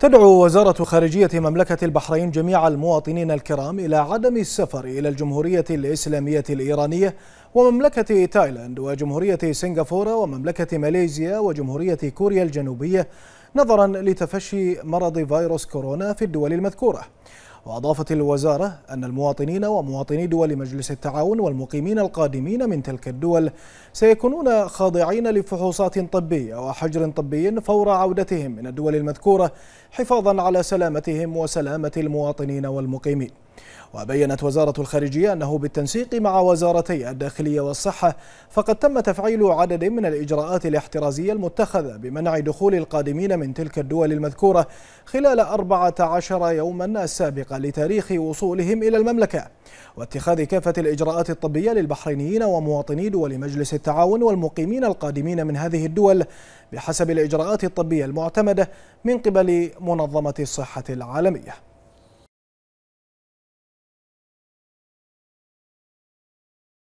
تدعو وزارة خارجية مملكة البحرين جميع المواطنين الكرام إلى عدم السفر إلى الجمهورية الإسلامية الإيرانية ومملكة تايلاند وجمهورية سنغافورة ومملكة ماليزيا وجمهورية كوريا الجنوبية نظرا لتفشي مرض فيروس كورونا في الدول المذكورة وأضافت الوزارة أن المواطنين ومواطني دول مجلس التعاون والمقيمين القادمين من تلك الدول سيكونون خاضعين لفحوصات طبية وحجر طبي فور عودتهم من الدول المذكورة حفاظا على سلامتهم وسلامة المواطنين والمقيمين وبينت وزارة الخارجية أنه بالتنسيق مع وزارتي الداخلية والصحة فقد تم تفعيل عدد من الإجراءات الاحترازية المتخذة بمنع دخول القادمين من تلك الدول المذكورة خلال 14 يوما السابقة لتاريخ وصولهم إلى المملكة واتخاذ كافة الإجراءات الطبية للبحرينيين ومواطني دول مجلس التعاون والمقيمين القادمين من هذه الدول بحسب الإجراءات الطبية المعتمدة من قبل منظمة الصحة العالمية